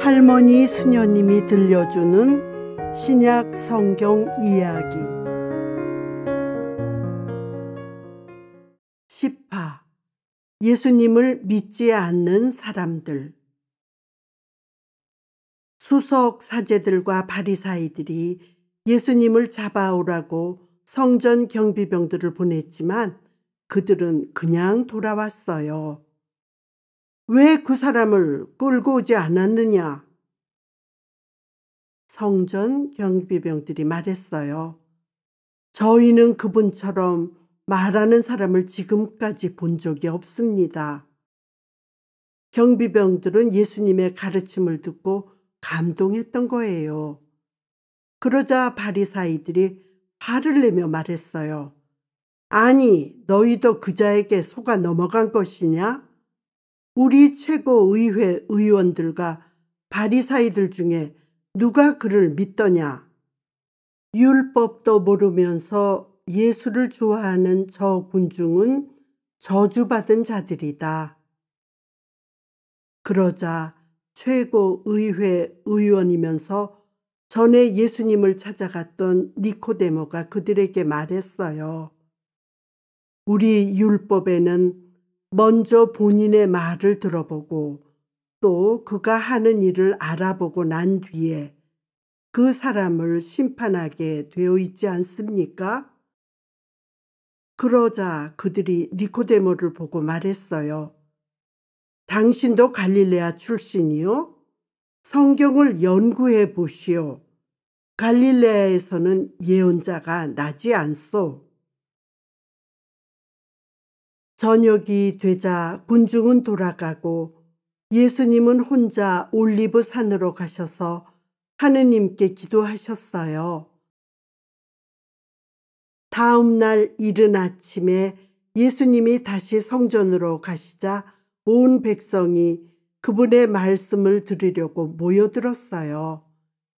할머니 수녀님이 들려주는 신약 성경 이야기 10화 예수님을 믿지 않는 사람들 수석 사제들과 바리사이들이 예수님을 잡아오라고 성전 경비병들을 보냈지만 그들은 그냥 돌아왔어요. 왜 그 사람을 끌고 오지 않았느냐? 성전 경비병들이 말했어요. 저희는 그분처럼 말하는 사람을 지금까지 본 적이 없습니다. 경비병들은 예수님의 가르침을 듣고 감동했던 거예요. 그러자 바리사이들이 화를 내며 말했어요. 아니, 너희도 그자에게 속아 넘어간 것이냐? 우리 최고의회 의원들과 바리사이들 중에 누가 그를 믿더냐? 율법도 모르면서 예수를 좋아하는 저 군중은 저주받은 자들이다. 그러자 최고의회 의원이면서 전에 예수님을 찾아갔던 니코데모가 그들에게 말했어요. 우리 율법에는 먼저 본인의 말을 들어보고 또 그가 하는 일을 알아보고 난 뒤에 그 사람을 심판하게 되어 있지 않습니까? 그러자 그들이 니코데모를 보고 말했어요. 당신도 갈릴레아 출신이요? 성경을 연구해 보시오. 갈릴레아에서는 예언자가 나지 않소. 저녁이 되자 군중은 돌아가고 예수님은 혼자 올리브 산으로 가셔서 하느님께 기도하셨어요. 다음 날 이른 아침에 예수님이 다시 성전으로 가시자 온 백성이 그분의 말씀을 들으려고 모여들었어요.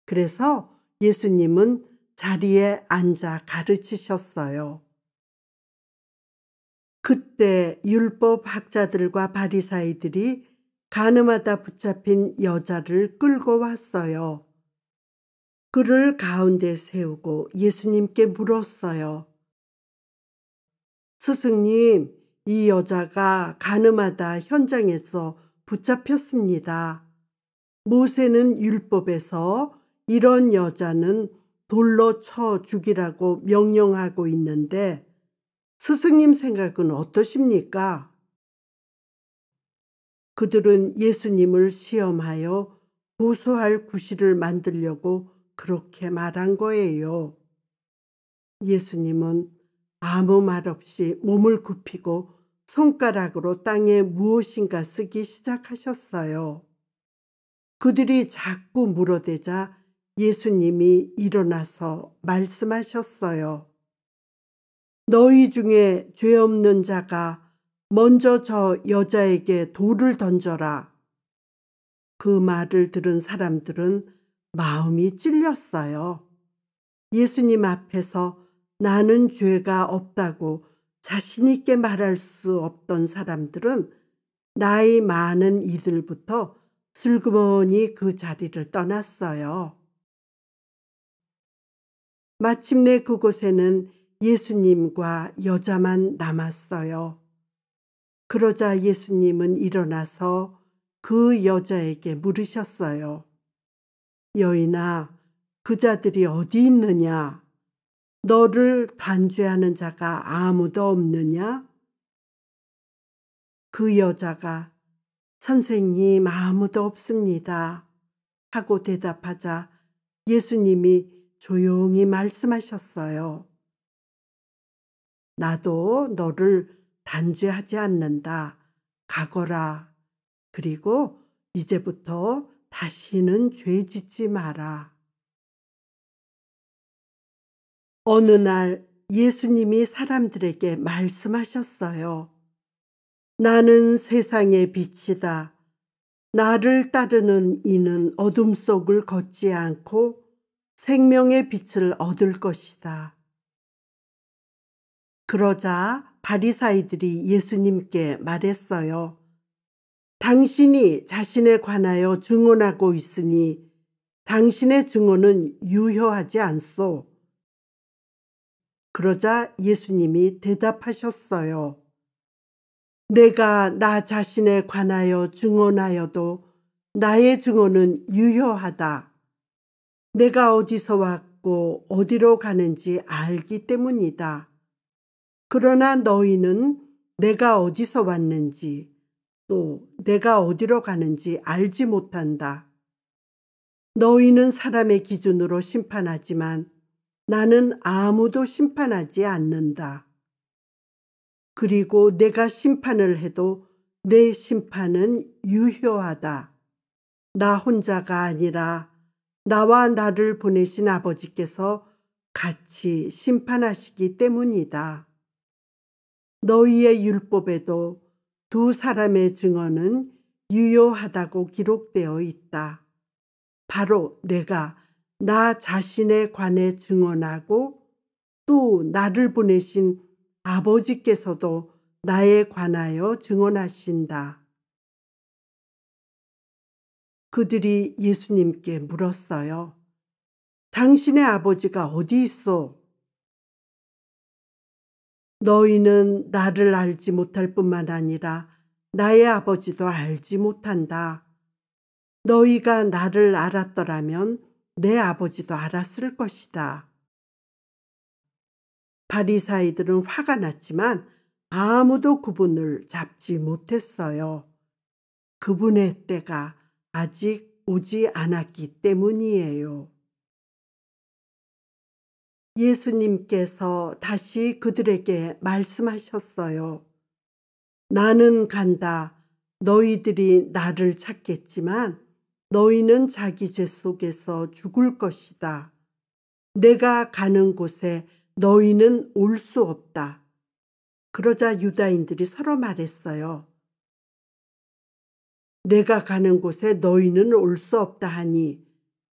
그래서 예수님은 자리에 앉아 가르치셨어요. 그때 율법 학자들과 바리사이들이 가늠하다 붙잡힌 여자를 끌고 왔어요. 그를 가운데 세우고 예수님께 물었어요. 스승님, 이 여자가 가늠하다 현장에서 붙잡혔습니다. 모세는 율법에서 이런 여자는 돌로 쳐 죽이라고 명령하고 있는데 스승님 생각은 어떠십니까? 그들은 예수님을 시험하여 고소할 구실을 만들려고 그렇게 말한 거예요. 예수님은 아무 말 없이 몸을 굽히고 손가락으로 땅에 무엇인가 쓰기 시작하셨어요. 그들이 자꾸 물어대자 예수님이 일어나서 말씀하셨어요. 너희 중에 죄 없는 자가 먼저 저 여자에게 돌을 던져라. 그 말을 들은 사람들은 마음이 찔렸어요. 예수님 앞에서 나는 죄가 없다고 자신 있게 말할 수 없던 사람들은 나이 많은 이들부터 슬그머니 그 자리를 떠났어요. 마침내 그곳에는 예수님과 여자만 남았어요. 그러자 예수님은 일어나서 그 여자에게 물으셨어요. 여인아, 그 자들이 어디 있느냐? 너를 단죄하는 자가 아무도 없느냐? 그 여자가 선생님 아무도 없습니다. 하고 대답하자 예수님이 조용히 말씀하셨어요. 나도 너를 단죄하지 않는다. 가거라. 그리고 이제부터 다시는 죄 짓지 마라. 어느 날 예수님이 사람들에게 말씀하셨어요. 나는 세상의 빛이다. 나를 따르는 이는 어둠 속을 걷지 않고 생명의 빛을 얻을 것이다. 그러자 바리사이들이 예수님께 말했어요. 당신이 자신에 관하여 증언하고 있으니 당신의 증언은 유효하지 않소. 그러자 예수님이 대답하셨어요. 내가 나 자신에 관하여 증언하여도 나의 증언은 유효하다. 내가 어디서 왔고 어디로 가는지 알기 때문이다. 그러나 너희는 내가 어디서 왔는지 또 내가 어디로 가는지 알지 못한다. 너희는 사람의 기준으로 심판하지만 나는 아무도 심판하지 않는다. 그리고 내가 심판을 해도 내 심판은 유효하다. 나 혼자가 아니라 나와 나를 보내신 아버지께서 같이 심판하시기 때문이다. 너희의 율법에도 두 사람의 증언은 유효하다고 기록되어 있다. 바로 내가 나 자신에 관해 증언하고 또 나를 보내신 아버지께서도 나에 관하여 증언하신다. 그들이 예수님께 물었어요. 당신의 아버지가 어디 있어? 너희는 나를 알지 못할 뿐만 아니라 나의 아버지도 알지 못한다. 너희가 나를 알았더라면 내 아버지도 알았을 것이다. 바리사이들은 화가 났지만 아무도 그분을 잡지 못했어요. 그분의 때가 아직 오지 않았기 때문이에요. 예수님께서 다시 그들에게 말씀하셨어요. 나는 간다. 너희들이 나를 찾겠지만 너희는 자기 죄 속에서 죽을 것이다. 내가 가는 곳에 너희는 올 수 없다. 그러자 유다인들이 서로 말했어요. 내가 가는 곳에 너희는 올 수 없다 하니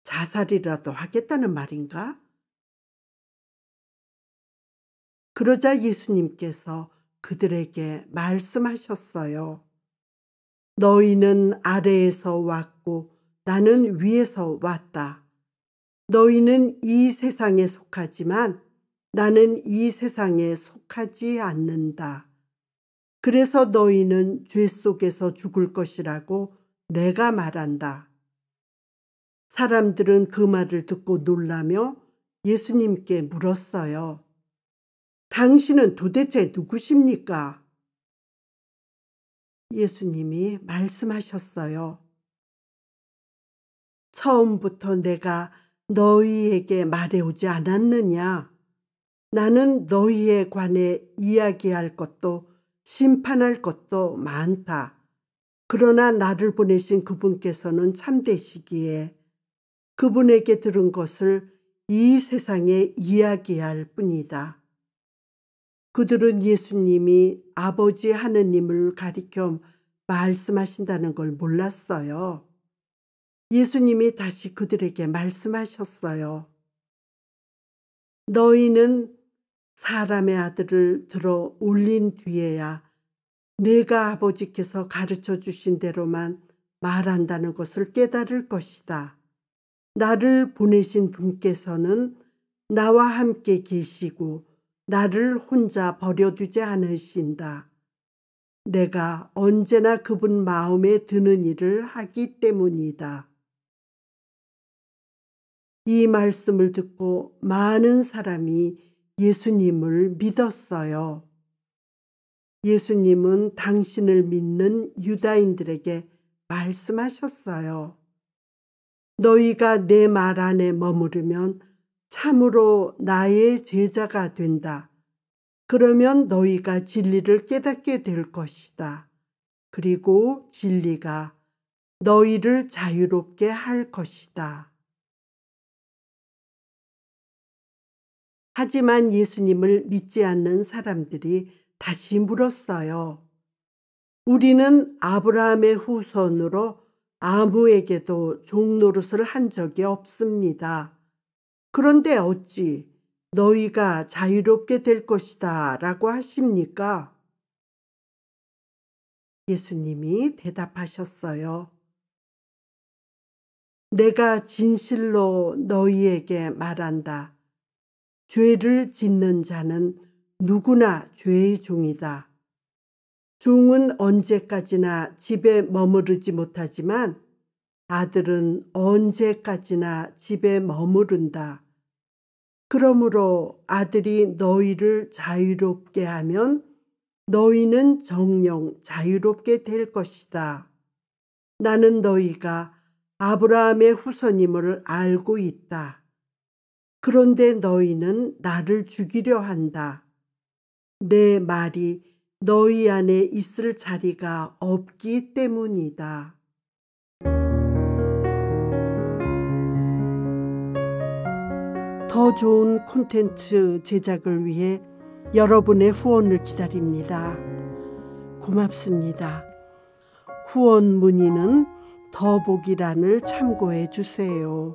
자살이라도 하겠다는 말인가? 그러자 예수님께서 그들에게 말씀하셨어요. 너희는 아래에서 왔고 나는 위에서 왔다. 너희는 이 세상에 속하지만 나는 이 세상에 속하지 않는다. 그래서 너희는 죄 속에서 죽을 것이라고 내가 말한다. 사람들은 그 말을 듣고 놀라며 예수님께 물었어요. 당신은 도대체 누구십니까? 예수님이 말씀하셨어요. 처음부터 내가 너희에게 말해오지 않았느냐? 나는 너희에 관해 이야기할 것도 심판할 것도 많다. 그러나 나를 보내신 그분께서는 참되시기에 그분에게 들은 것을 이 세상에 이야기할 뿐이다. 그들은 예수님이 아버지 하느님을 가리켜 말씀하신다는 걸 몰랐어요. 예수님이 다시 그들에게 말씀하셨어요. 너희는 사람의 아들을 들어 올린 뒤에야 내가 아버지께서 가르쳐 주신 대로만 말한다는 것을 깨달을 것이다. 나를 보내신 분께서는 나와 함께 계시고 나를 혼자 버려두지 않으신다. 내가 언제나 그분 마음에 드는 일을 하기 때문이다. 이 말씀을 듣고 많은 사람이 예수님을 믿었어요. 예수님은 당신을 믿는 유다인들에게 말씀하셨어요. 너희가 내 말 안에 머무르면 참으로 나의 제자가 된다. 그러면 너희가 진리를 깨닫게 될 것이다. 그리고 진리가 너희를 자유롭게 할 것이다. 하지만 예수님을 믿지 않는 사람들이 다시 물었어요. 우리는 아브라함의 후손으로 아무에게도 종노릇을 한 적이 없습니다. 그런데 어찌 너희가 자유롭게 될 것이다 라고 하십니까? 예수님이 대답하셨어요. 내가 진실로 너희에게 말한다. 죄를 짓는 자는 누구나 죄의 종이다. 종은 언제까지나 집에 머무르지 못하지만 아들은 언제까지나 집에 머무른다. 그러므로 아들이 너희를 자유롭게 하면 너희는 정령 자유롭게 될 것이다. 나는 너희가 아브라함의 후손임을 알고 있다. 그런데 너희는 나를 죽이려 한다. 내 말이 너희 안에 있을 자리가 없기 때문이다. 더 좋은 콘텐츠 제작을 위해 여러분의 후원을 기다립니다. 고맙습니다. 후원 문의는 더보기란을 참고해 주세요.